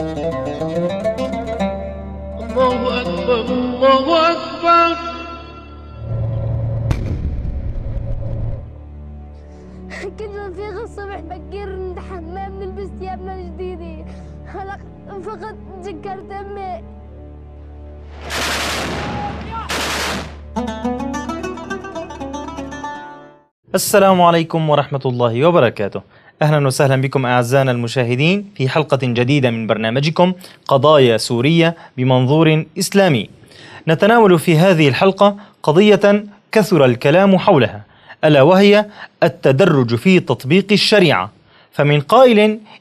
الله أكبر الله أكبر كده في الصبح بكير نتحمى بنلبس ثيابنا الجديدة هلا فقط تذكرت أمي السلام عليكم ورحمة الله وبركاته أهلا وسهلا بكم أعزائنا المشاهدين في حلقة جديدة من برنامجكم قضايا سورية بمنظور إسلامي نتناول في هذه الحلقة قضية كثر الكلام حولها ألا وهي التدرج في تطبيق الشريعة فمن قائل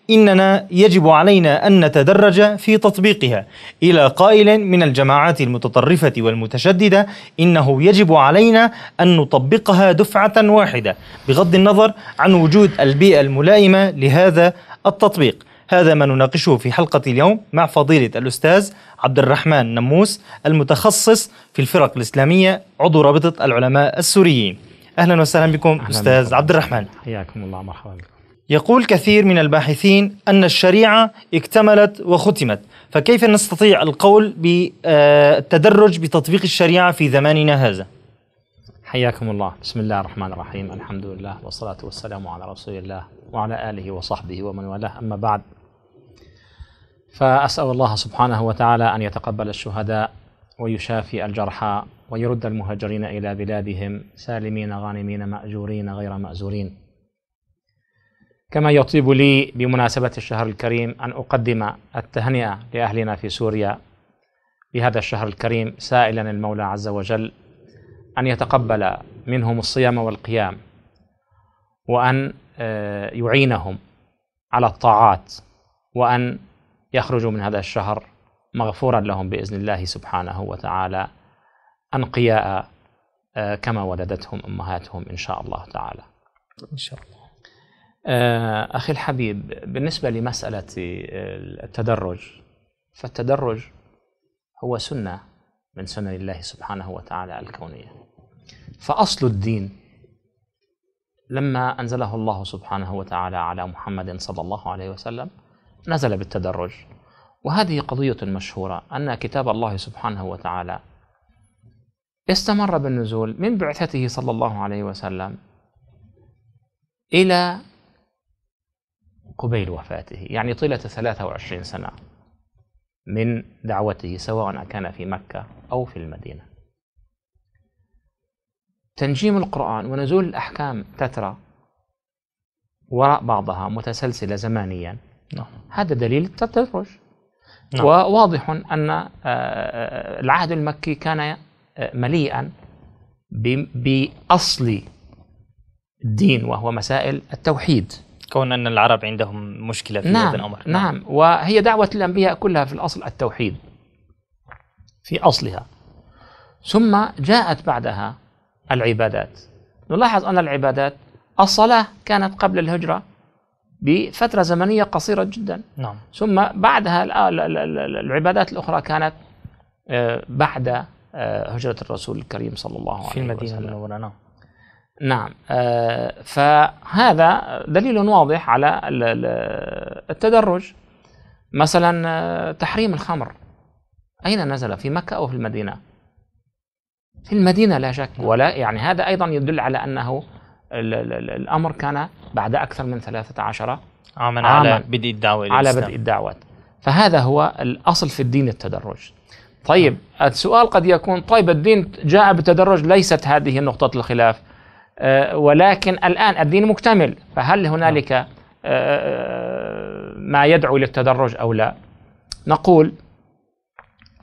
إننا يجب علينا أن نتدرج في تطبيقها إلى قائل من الجماعات المتطرفة والمتشددة إنه يجب علينا أن نطبقها دفعة واحدة بغض النظر عن وجود البيئة الملائمة لهذا التطبيق هذا ما نناقشه في حلقة اليوم مع فضيلة الأستاذ عبد الرحمن نموس المتخصص في الفرق الإسلامية عضو رابطة العلماء السوريين أهلا وسهلا بكم أهلاً أستاذ بكم. عبد الرحمن حياكم الله مرحبا بكم يقول كثير من الباحثين أن الشريعة اكتملت وختمت فكيف نستطيع القول بالتدرج آه، بتطبيق الشريعة في زماننا هذا حياكم الله بسم الله الرحمن الرحيم الحمد لله والصلاة والسلام على رسول الله وعلى آله وصحبه ومن والاه أما بعد فأسأل الله سبحانه وتعالى أن يتقبل الشهداء ويشافي الجرحى ويرد المهاجرين إلى بلادهم سالمين غانمين مأجورين غير مأزورين كما يطيب لي بمناسبة الشهر الكريم أن أقدم التهنئة لأهلنا في سوريا بهذا الشهر الكريم سائلا المولى عز وجل أن يتقبل منهم الصيام والقيام وأن آه، يعينهم على الطاعات وأن يخرجوا من هذا الشهر مغفورا لهم بإذن الله سبحانه وتعالى أنقياء آه، كما ولدتهم أمهاتهم إن شاء الله تعالى إن شاء الله آه، أخي الحبيب بالنسبة لمسألة آه، التدرج فالتدرج هو سنة من سنن الله سبحانه وتعالى الكونية فأصل الدين لما أنزله الله سبحانه وتعالى على محمد صلى الله عليه وسلم نزل بالتدرج وهذه قضية مشهورة أن كتاب الله سبحانه وتعالى استمر بالنزول من بعثته صلى الله عليه وسلم إلى قبيل وفاته يعني طيلة 23 سنة من دعوته سواء كان في مكة أو في المدينة تنجيم القرآن ونزول الأحكام تترى وراء بعضها متسلسلة زمانيا نعم. هذا دليل التدرج نعم. وواضح أن آه، آه، العهد المكي كان آه، مليئا بأصل الدين وهو مسائل التوحيد كون أن العرب عندهم مشكلة في نعم هذا الأمر نعم. نعم وهي دعوة الأنبياء كلها في الأصل التوحيد في أصلها ثم جاءت بعدها العبادات نلاحظ أن العبادات الصلاة كانت قبل الهجرة بفترة زمنية قصيرة جدا نعم. ثم بعدها العبادات الأخرى كانت آه، بعد آه، هجرة الرسول الكريم صلى الله عليه وسلم في المدينة المنورة نعم نعم آه، فهذا دليل واضح على التدرج مثلا آه، تحريم الخمر أين نزل في مكة أو في المدينة في المدينة لا شك ولا يعني هذا أيضا يدل على أنه الأمر كان بعد أكثر من 13 عاما على بدء الدعوة على بدء الدعوات فهذا هو الأصل في الدين التدرج طيب نعم. السؤال قد يكون طيب الدين جاء بالتدرج ليست هذه نقطة الخلاف آه، ولكن الآن الدين مكتمل فهل هنالك آه، آه، ما يدعو للتدرج أو لا نقول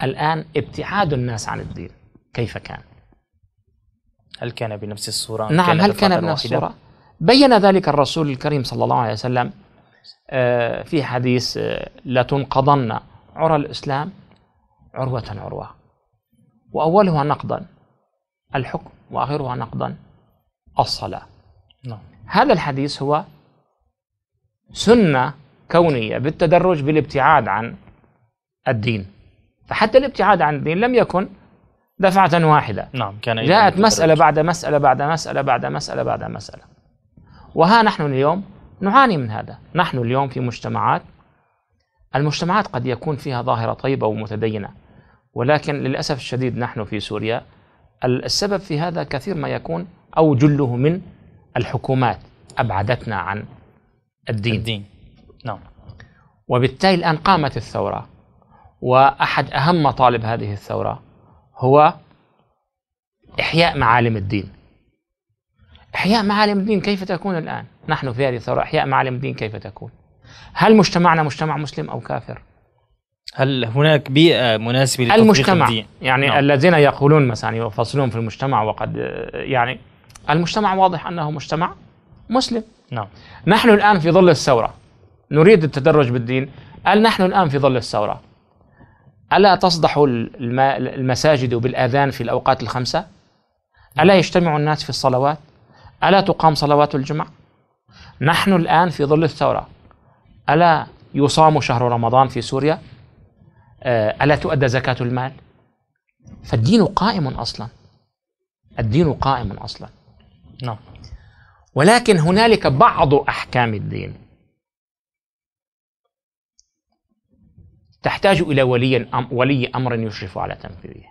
الآن ابتعاد الناس عن الدين كيف كان هل كان بنفس الصورة نعم كان هل كان بنفس الصورة بين ذلك الرسول الكريم صلى الله عليه وسلم في حديث لتنقضن عرى الإسلام عروة عروة وأولها نقضا الحكم وآخرها نقضا الصلاة نعم. هذا الحديث هو سنة كونية بالتدرج بالابتعاد عن الدين فحتى الابتعاد عن الدين لم يكن دفعة واحدة نعم كان جاءت مسألة بعد مسألة بعد مسألة بعد مسألة بعد مسألة وها نحن اليوم نعاني من هذا نحن اليوم في مجتمعات المجتمعات قد يكون فيها ظاهرة طيبة ومتدينة ولكن للأسف الشديد نحن في سوريا السبب في هذا كثير ما يكون أو جله من الحكومات أبعدتنا عن الدين, الدين. نعم وبالتالي الآن قامت الثورة وأحد أهم مطالب هذه الثورة هو إحياء معالم الدين إحياء معالم الدين كيف تكون الآن؟ نحن في هذه الثورة إحياء معالم الدين كيف تكون؟ هل مجتمعنا مجتمع مسلم أو كافر؟ هل هناك بيئة مناسبة لتطبيق المجتمع الدين؟ يعني نعم. الذين يقولون مثلا يفصلون في المجتمع وقد يعني المجتمع واضح أنه مجتمع مسلم نعم نحن الآن في ظل الثورة نريد التدرج بالدين قال نحن الآن في ظل الثورة ألا تصدح المساجد بالآذان في الأوقات الخمسة؟ ألا يجتمع الناس في الصلوات؟ ألا تقام صلوات الجمعة؟ نحن الآن في ظل الثورة ألا يصام شهر رمضان في سوريا؟ آه، ألا تؤدى زكاة المال؟ فالدين قائم أصلا الدين قائم أصلا نعم ولكن هنالك بعض أحكام الدين تحتاج إلى ولي أم ولي أمر يشرف على تنفيذه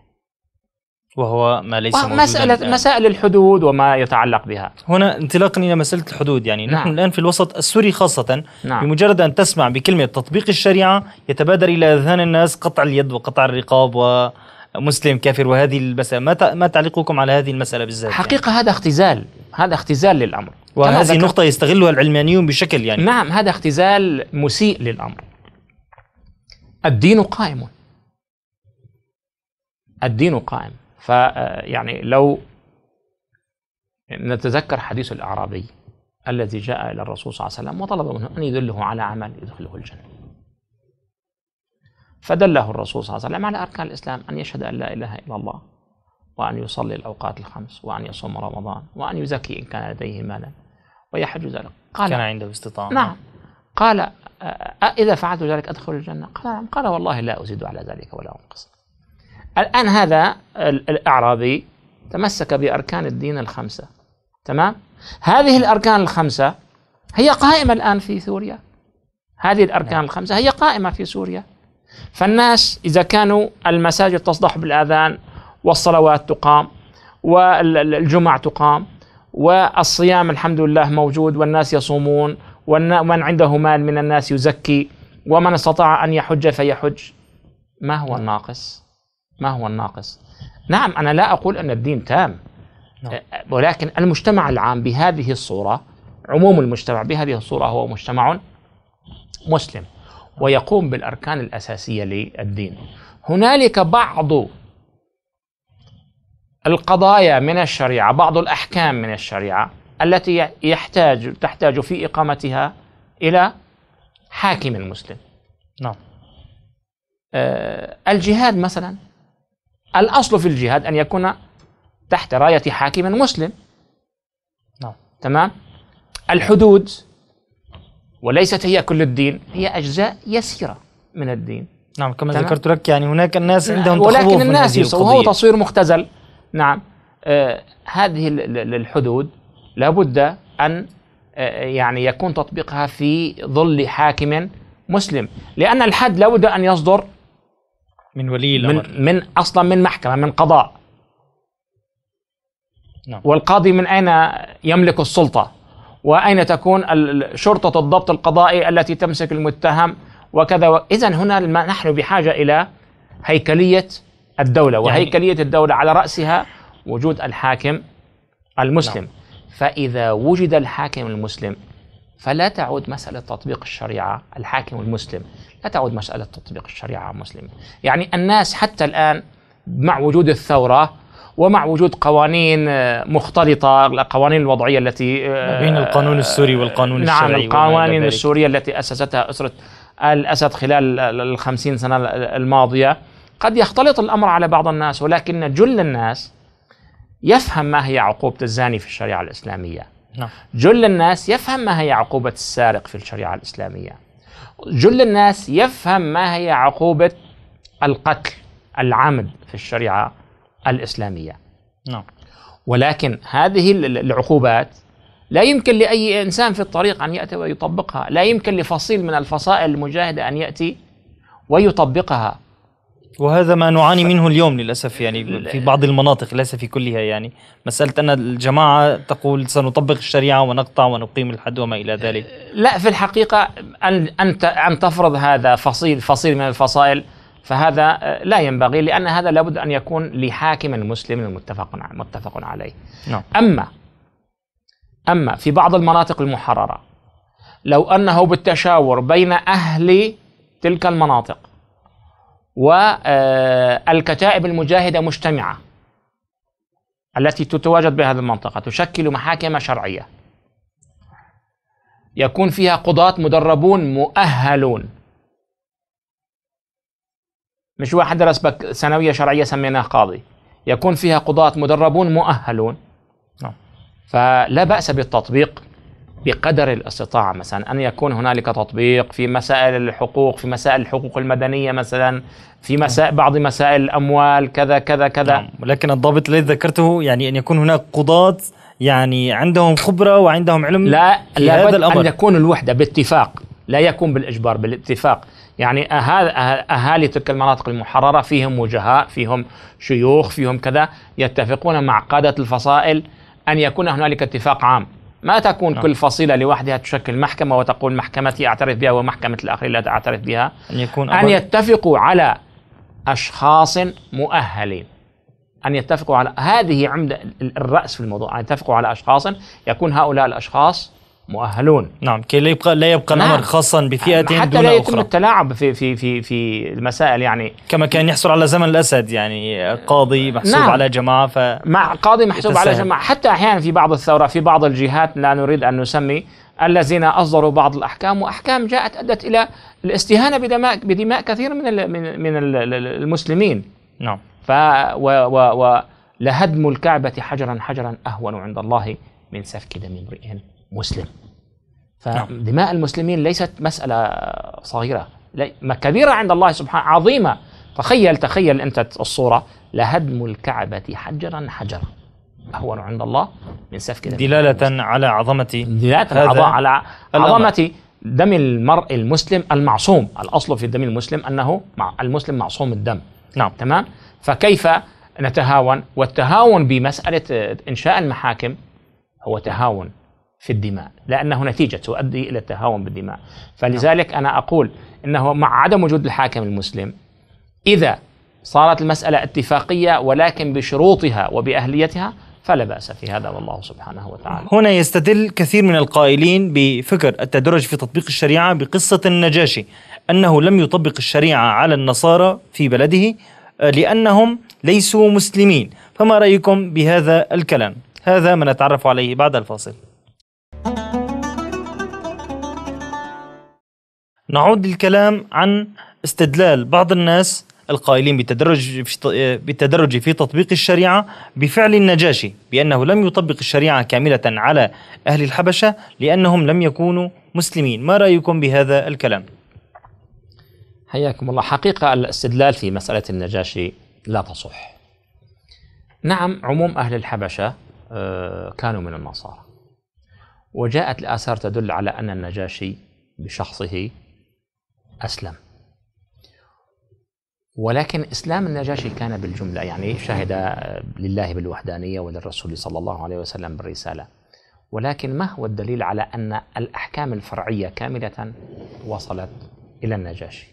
وهو ما ليس موجودا مسألة الآن. مسائل الحدود وما يتعلق بها هنا انطلاقا إلى مسألة الحدود يعني نعم. نحن الآن في الوسط السوري خاصة نعم. بمجرد أن تسمع بكلمة تطبيق الشريعة يتبادر إلى أذهان الناس قطع اليد وقطع الرقاب و مسلم كافر وهذه المسألة ما ما تعليقكم على هذه المسألة بالذات حقيقة يعني؟ هذا اختزال هذا اختزال للأمر وهذه النقطة يستغلها العلمانيون بشكل يعني نعم هذا اختزال مسيء للأمر الدين قائم الدين قائم فيعني آه، لو نتذكر حديث الأعرابي الذي جاء إلى الرسول صلى الله عليه وسلم وطلب منه أن يدله على عمل يدخله الجنة فدله الرسول صلى الله عليه وسلم على أركان الإسلام أن يشهد أن لا إله إلا الله وأن يصلي الأوقات الخمس وأن يصوم رمضان وأن يزكي إن كان لديه مالا ويحج ذلك قال كان عنده استطاعة نعم قال إذا فعلت ذلك أدخل الجنة قال نعم قال والله لا أزيد على ذلك ولا أنقص الآن هذا الأعرابي تمسك بأركان الدين الخمسة تمام هذه الأركان الخمسة هي قائمة الآن في سوريا هذه الأركان نعم. الخمسة هي قائمة في سوريا فالناس إذا كانوا المساجد تصدح بالآذان والصلوات تقام والجمع تقام والصيام الحمد لله موجود والناس يصومون ومن عنده مال من الناس يزكي ومن استطاع أن يحج فيحج ما هو الناقص ما هو الناقص نعم أنا لا أقول أن الدين تام نعم. ولكن المجتمع العام بهذه الصورة عموم المجتمع بهذه الصورة هو مجتمع مسلم ويقوم بالاركان الاساسيه للدين هنالك بعض القضايا من الشريعه بعض الاحكام من الشريعه التي يحتاج تحتاج في اقامتها الى حاكم مسلم نعم آه، الجهاد مثلا الاصل في الجهاد ان يكون تحت رايه حاكم مسلم نعم تمام الحدود وليست هي كل الدين هي أجزاء يسيرة من الدين نعم كما ذكرت لك يعني هناك الناس عندهم ولكن الناس وهو تصوير مختزل نعم آه هذه الحدود لابد أن آه، يعني يكون تطبيقها في ظل حاكم مسلم لأن الحد لابد أن يصدر من ولي الأمر من, من أصلا من محكمة من قضاء نعم. والقاضي من أين يملك السلطة وأين تكون شرطة الضبط القضائي التي تمسك المتهم وكذا و... إذا هنا نحن بحاجة إلى هيكلية الدولة يعني وهيكلية الدولة على رأسها وجود الحاكم المسلم نعم. فإذا وجد الحاكم المسلم فلا تعود مسألة تطبيق الشريعة الحاكم المسلم لا تعود مسألة تطبيق الشريعة المسلم يعني الناس حتى الآن مع وجود الثورة ومع وجود قوانين آه، مختلطة القوانين الوضعية التي آه، بين القانون السوري والقانون نعم، الشرعي نعم القوانين السورية التي أسستها أسرة الأسد خلال الخمسين سنة الماضية قد يختلط الأمر على بعض الناس ولكن جل الناس يفهم ما هي عقوبة الزاني في الشريعة الإسلامية نعم. جل الناس يفهم ما هي عقوبة السارق في الشريعة الإسلامية جل الناس يفهم ما هي عقوبة القتل العمد في الشريعة الإسلامية نعم ولكن هذه العقوبات لا يمكن لأي إنسان في الطريق أن يأتي ويطبقها لا يمكن لفصيل من الفصائل المجاهدة أن يأتي ويطبقها وهذا ما نعاني منه اليوم للاسف يعني في بعض المناطق ليس في كلها يعني مساله ان الجماعه تقول سنطبق الشريعه ونقطع ونقيم الحد وما الى ذلك لا في الحقيقه ان ان ان تفرض هذا فصيل فصيل من الفصائل فهذا آه، لا ينبغي لأن هذا لابد أن يكون لحاكم مسلم متفق متفق عليه نعم. أما أما في بعض المناطق المحررة لو أنه بالتشاور بين أهل تلك المناطق والكتائب آه، المجاهدة مجتمعة التي تتواجد بهذه المنطقة تشكل محاكم شرعية يكون فيها قضاة مدربون مؤهلون مش واحد درس بك ثانوية شرعية سميناه قاضي يكون فيها قضاة مدربون مؤهلون نعم. فلا بأس بالتطبيق بقدر الاستطاعة مثلا أن يكون هنالك تطبيق في مسائل الحقوق في مسائل الحقوق المدنية مثلا في نعم. مسائل بعض مسائل الأموال كذا كذا كذا نعم. لكن الضابط الذي ذكرته يعني أن يكون هناك قضاة يعني عندهم خبرة وعندهم علم لا في هذا الأمر. أن يكون الوحدة باتفاق لا يكون بالإجبار بالاتفاق يعني أه-, أهالي تلك المناطق المحررة فيهم وجهاء فيهم شيوخ فيهم كذا يتفقون مع قادة الفصائل أن يكون هنالك اتفاق عام ما تكون نعم. كل فصيلة لوحدها تشكل محكمة وتقول محكمتي أعترف بها ومحكمة الآخرين لا تعترف بها أن, يكون أن يتفقوا على أشخاص مؤهلين أن يتفقوا على هذه عمدة الرأس في الموضوع أن يتفقوا على أشخاص يكون هؤلاء الأشخاص مؤهلون نعم كي لا يبقى لا يبقى نعم. الامر خاصا بفئه حتى دون لا يتم أخرى. التلاعب في في في في المسائل يعني كما كان يحصل على زمن الاسد يعني قاضي نعم. محسوب نعم. على جماعه ف مع قاضي محسوب يتسهل. على جماعه حتى احيانا في بعض الثوره في بعض الجهات لا نريد ان نسمي الذين اصدروا بعض الاحكام واحكام جاءت ادت الى الاستهانه بدماء بدماء كثير من من من المسلمين نعم ف و و و لهدم الكعبه حجرا حجرا اهون عند الله من سفك دم امرئ مسلم نعم. فدماء المسلمين ليست مسألة صغيرة كبيرة عند الله سبحانه عظيمة تخيل تخيل أنت الصورة لهدم الكعبة حجرا حجرا أهون عند الله من سفك دلالة على عظمة دلالة على عظمة دم المرء المسلم المعصوم الأصل في دم المسلم أنه المسلم معصوم الدم نعم تمام فكيف نتهاون والتهاون بمسألة إنشاء المحاكم هو تهاون في الدماء لأنه نتيجة تؤدي إلى التهاون بالدماء نعم. فلذلك أنا أقول أنه مع عدم وجود الحاكم المسلم إذا صارت المسألة اتفاقية ولكن بشروطها وبأهليتها فلا بأس في هذا والله سبحانه وتعالى هنا يستدل كثير من القائلين بفكر التدرج في تطبيق الشريعة بقصة النجاشي أنه لم يطبق الشريعة على النصارى في بلده آه، لأنهم ليسوا مسلمين فما رأيكم بهذا الكلام؟ هذا ما نتعرف عليه بعد الفاصل نعود للكلام عن استدلال بعض الناس القائلين بتدرج بالتدرج في تطبيق الشريعه بفعل النجاشي بانه لم يطبق الشريعه كامله على اهل الحبشه لانهم لم يكونوا مسلمين، ما رايكم بهذا الكلام؟ حياكم الله، حقيقه الاستدلال في مساله النجاشي لا تصح. نعم عموم اهل الحبشه آه، كانوا من النصارى. وجاءت الاثار تدل على ان النجاشي بشخصه أسلم ولكن إسلام النجاشي كان بالجملة يعني شهد لله بالوحدانية وللرسول صلى الله عليه وسلم بالرسالة ولكن ما هو الدليل على أن الأحكام الفرعية كاملة وصلت إلى النجاشي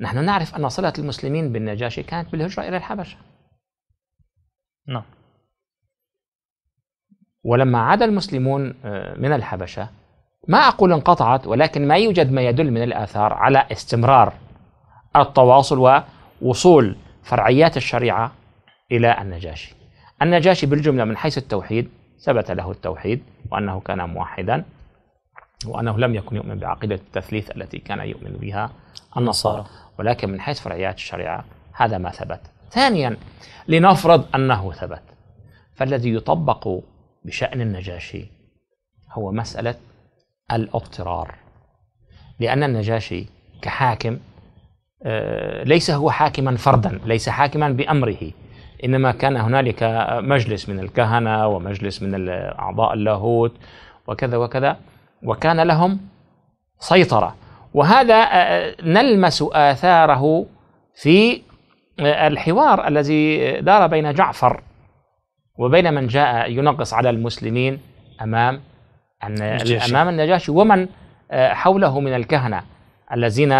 نحن نعرف أن صلة المسلمين بالنجاشي كانت بالهجرة إلى الحبشة نعم ولما عاد المسلمون آه، من الحبشة ما أقول انقطعت ولكن ما يوجد ما يدل من الآثار على استمرار التواصل ووصول فرعيات الشريعة إلى النجاشي النجاشي بالجملة من حيث التوحيد ثبت له التوحيد وأنه كان موحدا وأنه لم يكن يؤمن بعقيدة التثليث التي كان يؤمن بها النصارى ولكن من حيث فرعيات الشريعة هذا ما ثبت ثانيا لنفرض أنه ثبت فالذي يطبق بشأن النجاشي هو مسألة الاضطرار لأن النجاشي كحاكم آه، ليس هو حاكما فردا ليس حاكما بأمره إنما كان هنالك مجلس من الكهنة ومجلس من أعضاء اللاهوت وكذا وكذا وكان لهم سيطرة وهذا آه، نلمس آثاره في آه، الحوار الذي دار بين جعفر وبين من جاء ينقص على المسلمين أمام أن أمام النجاشي ومن آه، حوله من الكهنة الذين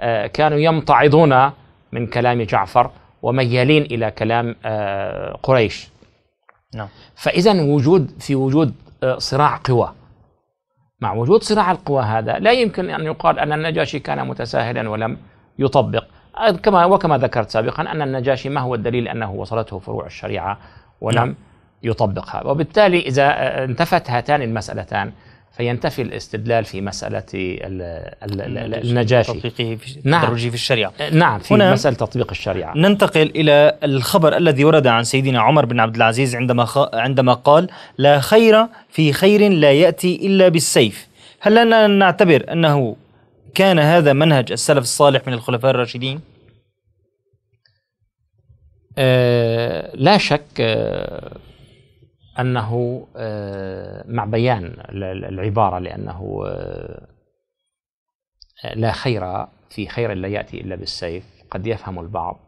آه، كانوا يمتعضون من كلام جعفر وميالين إلى كلام آه، قريش نعم فإذا وجود في وجود صراع قوى مع وجود صراع القوى هذا لا يمكن أن يقال أن النجاشي كان متساهلا ولم يطبق كما وكما ذكرت سابقا أن النجاشي ما هو الدليل أنه وصلته فروع الشريعة ولم نعم. يطبقها وبالتالي إذا انتفت هاتان المسألتان فينتفي الاستدلال في مسألة النجاشي تطبيقه في نعم في الشريعة آه، نعم في هنا مسألة تطبيق الشريعة ننتقل إلى الخبر الذي ورد عن سيدنا عمر بن عبد العزيز عندما خ... عندما قال لا خير في خير لا يأتي إلا بالسيف هل لنا نعتبر أنه كان هذا منهج السلف الصالح من الخلفاء الراشدين؟ أه لا شك أه أنه آه، مع بيان العبارة لأنه آه، لا خير في خير لا يأتي إلا بالسيف قد يفهم البعض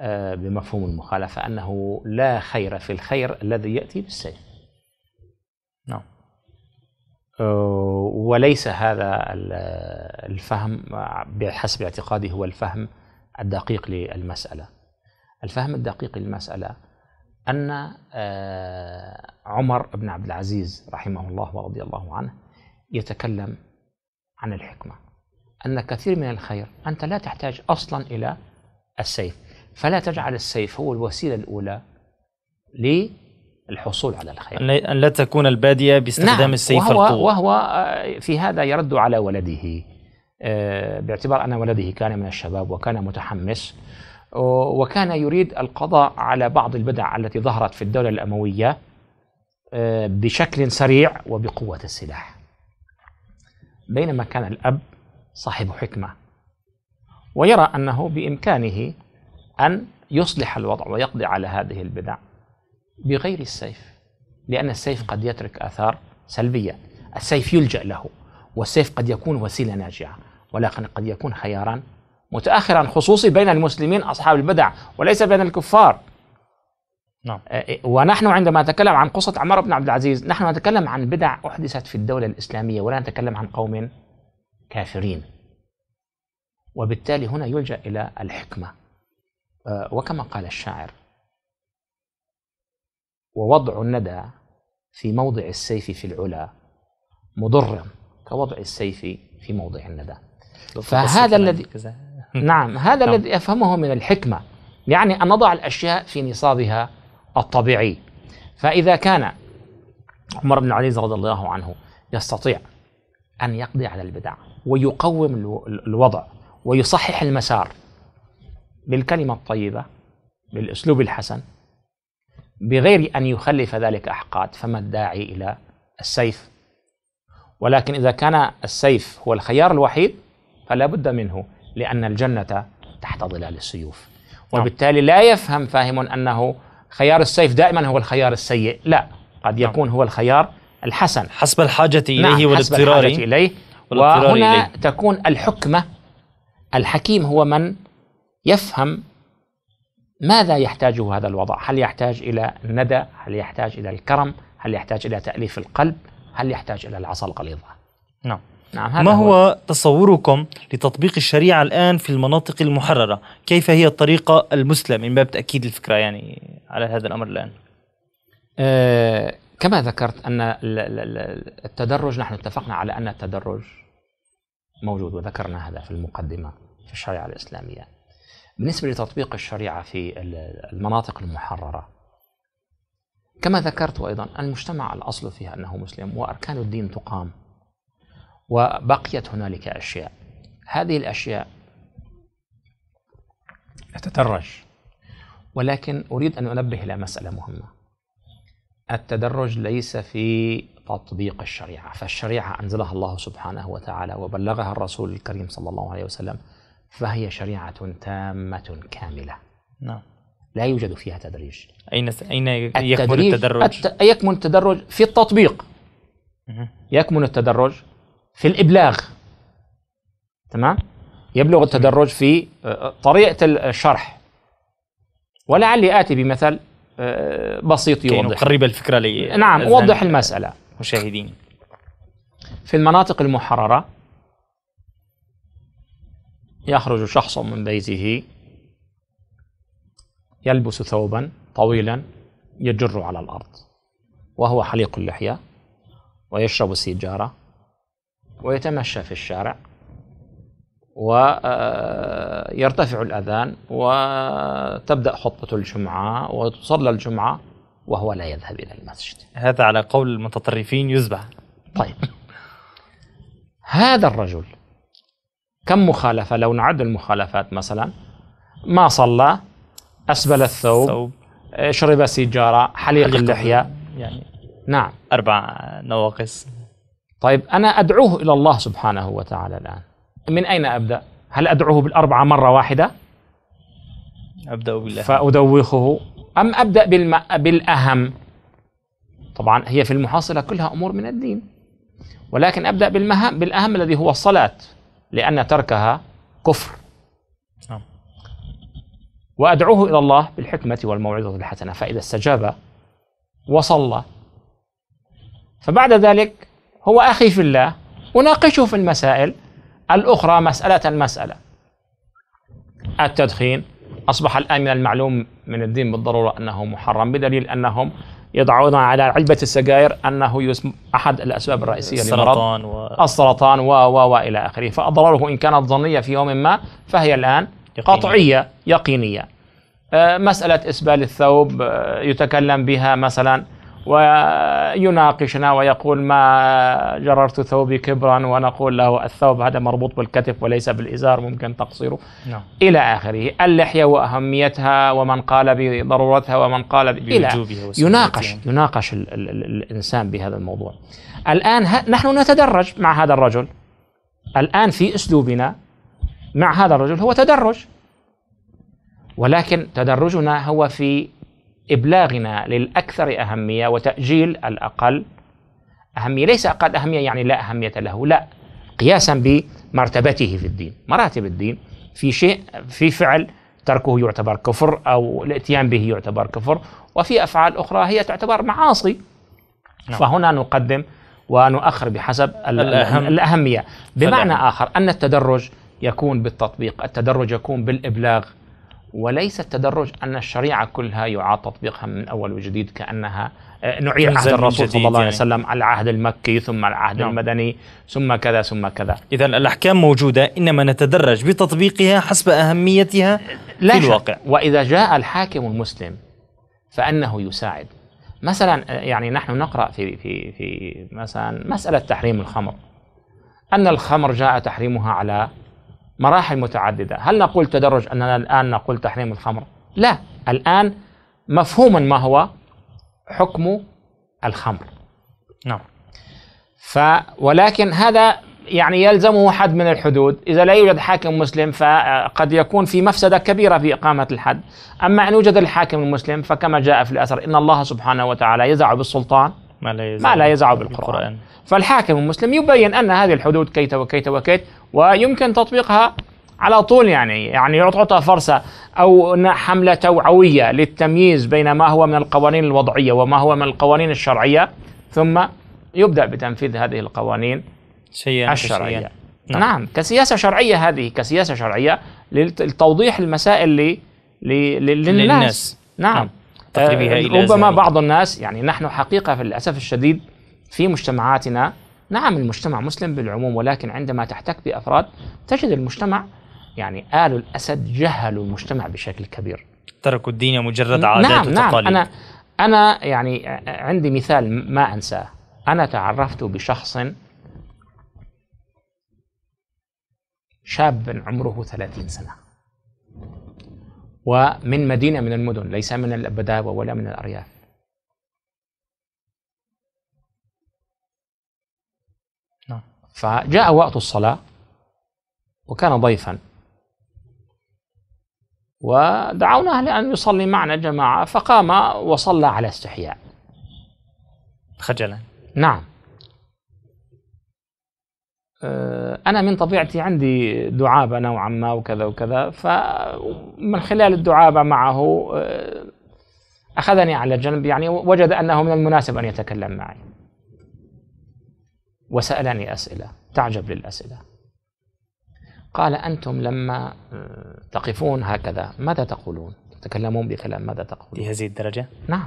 آه، بمفهوم المخالفة أنه لا خير في الخير الذي يأتي بالسيف نعم وليس هذا الفهم بحسب اعتقادي هو الفهم الدقيق للمسألة الفهم الدقيق للمسألة أن آه، عمر بن عبد العزيز رحمه الله ورضي الله عنه يتكلم عن الحكمة أن كثير من الخير أنت لا تحتاج أصلا إلى السيف فلا تجعل السيف هو الوسيلة الأولى للحصول على الخير أن لا تكون البادية باستخدام نعم السيف وهو القوة وهو آه، في هذا يرد على ولده آه، باعتبار أن ولده كان من الشباب وكان متحمس وكان يريد القضاء على بعض البدع التي ظهرت في الدولة الأموية آه، بشكل سريع وبقوة السلاح بينما كان الأب صاحب حكمة ويرى أنه بإمكانه أن يصلح الوضع ويقضي على هذه البدع بغير السيف لأن السيف قد يترك آثار سلبية السيف يلجأ له والسيف قد يكون وسيلة ناجعة ولكن قد يكون خيارا متأخرا خصوصي بين المسلمين أصحاب البدع وليس بين الكفار نعم. أه، أه، ونحن عندما نتكلم عن قصة عمر بن عبد العزيز نحن نتكلم عن بدع أحدثت في الدولة الإسلامية ولا نتكلم عن قوم كافرين وبالتالي هنا يلجأ إلى الحكمة أه، وكما قال الشاعر ووضع الندى في موضع السيف في العلا مضر كوضع السيف في موضع الندى فهذا الذي نعم هذا نعم. الذي أفهمه من الحكمة يعني أن نضع الأشياء في نصابها الطبيعي فإذا كان عمر بن العزيز رضي الله عنه يستطيع أن يقضي على البدع ويقوم الوضع ويصحح المسار بالكلمة الطيبة بالأسلوب الحسن بغير أن يخلف ذلك أحقاد فما الداعي إلى السيف ولكن إذا كان السيف هو الخيار الوحيد فلا بد منه لأن الجنة تحت ظلال السيوف نعم. وبالتالي لا يفهم فاهم أنه خيار السيف دائما هو الخيار السيء لا قد نعم. يكون هو الخيار الحسن حسب الحاجة نعم، إليه نعم والاضطرار إليه وهنا إليه. تكون الحكمة الحكيم هو من يفهم ماذا يحتاجه هذا الوضع هل يحتاج إلى الندى هل يحتاج إلى الكرم هل يحتاج إلى تأليف القلب هل يحتاج إلى العصا الغليظة نعم نعم هذا ما هو, هو تصوركم لتطبيق الشريعة الآن في المناطق المحررة كيف هي الطريقة المسلم من باب تأكيد الفكرة يعني على هذا الأمر الآن أه كما ذكرت أن التدرج نحن اتفقنا على أن التدرج موجود وذكرنا هذا في المقدمة في الشريعة الإسلامية بالنسبة لتطبيق الشريعة في المناطق المحررة كما ذكرت أيضا المجتمع الأصل فيها أنه مسلم وأركان الدين تقام وبقيت هنالك أشياء هذه الأشياء تتدرج ولكن أريد أن أنبه إلى مسألة مهمة التدرج ليس في تطبيق الشريعة فالشريعة أنزلها الله سبحانه وتعالى وبلغها الرسول الكريم صلى الله عليه وسلم فهي شريعة تامة كاملة نعم لا يوجد فيها تدريج أين س... أين يكمن التدرج؟ الت... يكمن التدرج في التطبيق يكمن التدرج في الإبلاغ تمام يبلغ التدرج في آه، آه، طريقة الشرح ولعلي آتي بمثل آه، بسيط يوضح قريب الفكرة لي نعم أوضح المسألة مشاهدين في المناطق المحررة يخرج شخص من بيته يلبس ثوبا طويلا يجر على الأرض وهو حليق اللحية ويشرب السيجارة ويتمشى في الشارع ويرتفع آه، الأذان وتبدأ خطبة الجمعة وتصلى الجمعة وهو لا يذهب إلى المسجد هذا على قول المتطرفين يذبح طيب هذا الرجل كم مخالفة لو نعد المخالفات مثلا ما صلى أسبل الثوب ثوب. شرب سيجارة حليق اللحية يعني نعم أربع نواقص طيب أنا أدعوه إلى الله سبحانه وتعالى الآن من أين أبدأ؟ هل أدعوه بالأربعة مرة واحدة؟ أبدأ بالله فأدوخه أم أبدأ بالم... بالأهم؟ طبعا هي في المحاصلة كلها أمور من الدين ولكن أبدأ بالمهم... بالأهم الذي هو الصلاة لأن تركها كفر نعم. وأدعوه إلى الله بالحكمة والموعظة الحسنة فإذا استجاب وصلى فبعد ذلك هو أخي في الله أناقشه في المسائل الأخرى مسألة المسألة التدخين أصبح الآن من المعلوم من الدين بالضرورة أنه محرم بدليل أنهم يضعون على علبة السجاير أنه يسم أحد الأسباب الرئيسية السرطان و... السرطان و و وإلى آخره فأضراره إن كانت ظنية في يوم ما فهي الآن يقينية. قطعية يقينية آه، مسألة إسبال الثوب آه، يتكلم بها مثلا ويناقشنا ويقول ما جررت ثوبي كبرا ونقول له الثوب هذا مربوط بالكتف وليس بالإزار ممكن تقصيره نعم. إلى آخره اللحية وأهميتها ومن قال بضرورتها ومن قال إلى يناقش يناقش الـ الـ الـ الإنسان بهذا الموضوع الآن نحن نتدرج مع هذا الرجل الآن في أسلوبنا مع هذا الرجل هو تدرج ولكن تدرجنا هو في إبلاغنا للأكثر أهمية وتأجيل الأقل أهمية ليس أقل أهمية يعني لا أهمية له لا قياسا بمرتبته في الدين مراتب الدين في شيء في فعل تركه يعتبر كفر أو الاتيان به يعتبر كفر وفي أفعال أخرى هي تعتبر معاصي نعم. فهنا نقدم ونؤخر بحسب الأهم. الأهمية بمعنى الأهم. آخر أن التدرج يكون بالتطبيق التدرج يكون بالإبلاغ وليس التدرج أن الشريعة كلها يعاد تطبيقها من أول وجديد كأنها آه، نعيد عهد الرسول صلى الله عليه يعني. وسلم يعني. العهد المكي ثم العهد نعم. المدني ثم كذا ثم كذا إذا الأحكام موجودة إنما نتدرج بتطبيقها حسب أهميتها لا في الواقع شك. وإذا جاء الحاكم المسلم فإنه يساعد مثلا آه، يعني نحن نقرأ في في في مثلا مسألة تحريم الخمر أن الخمر جاء تحريمها على مراحل متعددة هل نقول تدرج أننا الآن نقول تحريم الخمر لا الآن مفهوما ما هو حكم الخمر نعم ف ولكن هذا يعني يلزمه حد من الحدود إذا لا يوجد حاكم مسلم فقد يكون في مفسدة كبيرة في إقامة الحد أما أن يوجد الحاكم المسلم فكما جاء في الأثر إن الله سبحانه وتعالى يزع بالسلطان ما لا يزعو, ما لا يزعو بالقرآن. بالقرآن فالحاكم المسلم يبين أن هذه الحدود كيت وكيت وكيت ويمكن تطبيقها على طول يعني يعني يعطى فرصة أو حملة توعوية للتمييز بين ما هو من القوانين الوضعية وما هو من القوانين الشرعية ثم يبدأ بتنفيذ هذه القوانين شيئا الشرعية نعم. نعم كسياسة شرعية هذه كسياسة شرعية لتوضيح المسائل للناس, للناس. نعم, نعم. تقريبها إلى آه، ربما يعني. بعض الناس يعني نحن حقيقة في الأسف الشديد في مجتمعاتنا نعم المجتمع مسلم بالعموم ولكن عندما تحتك بأفراد تجد المجتمع يعني آل الأسد جهلوا المجتمع بشكل كبير تركوا الدين مجرد عادات نعم وتقاليد نعم أنا أنا يعني عندي مثال ما أنساه أنا تعرفت بشخص شاب عمره 30 سنة ومن مدينة من المدن ليس من البداوة ولا من الأرياف نعم. فجاء وقت الصلاة وكان ضيفا ودعوناه لأن يصلي معنا جماعة فقام وصلى على استحياء خجلا نعم آه، أنا من طبيعتي عندي دعابة نوعا ما وكذا وكذا فمن خلال الدعابة معه آه، أخذني على جنب يعني وجد أنه من المناسب أن يتكلم معي وسألني أسئلة تعجب للأسئلة قال أنتم لما آه، تقفون هكذا ماذا تقولون تتكلمون بكلام ماذا تقولون لهذه الدرجة؟ نعم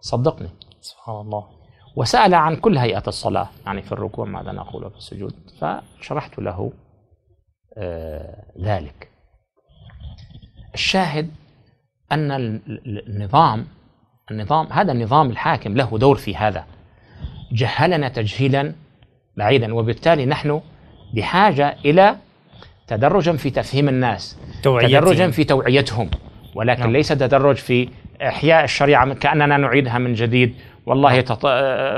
صدقني سبحان الله وسأل عن كل هيئة الصلاة يعني في الركوع ماذا نقول في السجود فشرحت له آه، ذلك الشاهد أن النظام النظام هذا النظام الحاكم له دور في هذا جهلنا تجهيلا بعيدا وبالتالي نحن بحاجة إلى تدرجا في تفهيم الناس توعيتهم. تدرجا في توعيتهم ولكن نعم. ليس تدرج في إحياء الشريعة كأننا نعيدها من جديد والله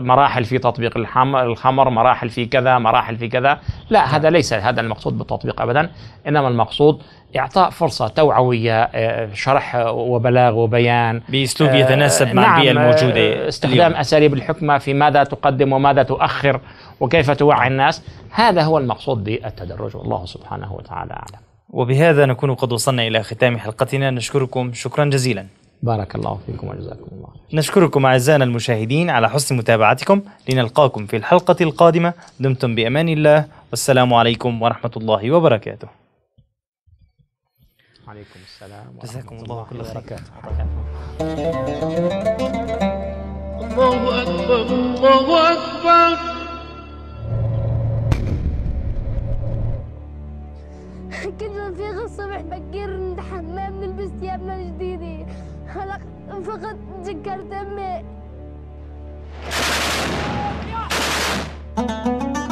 مراحل في تطبيق الخمر مراحل في كذا مراحل في كذا لا هذا ليس هذا المقصود بالتطبيق أبدا إنما المقصود إعطاء فرصة توعوية آه، شرح وبلاغ وبيان بأسلوب آه، يتناسب مع نعم البيئة آه، الموجودة استخدام اليوم. أساليب الحكمة في ماذا تقدم وماذا تؤخر وكيف توعي الناس هذا هو المقصود بالتدرج والله سبحانه وتعالى أعلم وبهذا نكون قد وصلنا إلى ختام حلقتنا نشكركم شكرا جزيلا بارك الله فيكم وجزاكم الله نشكركم أعزائنا المشاهدين على حسن متابعتكم لنلقاكم في الحلقة القادمة دمتم بأمان الله والسلام عليكم ورحمة الله وبركاته عليكم السلام جزاكم الله كل خير الله أكبر الله أكبر كل ما في الصبح بكير نتحمى بنلبس ثيابنا الجديده قلق فقط تذكرت أمي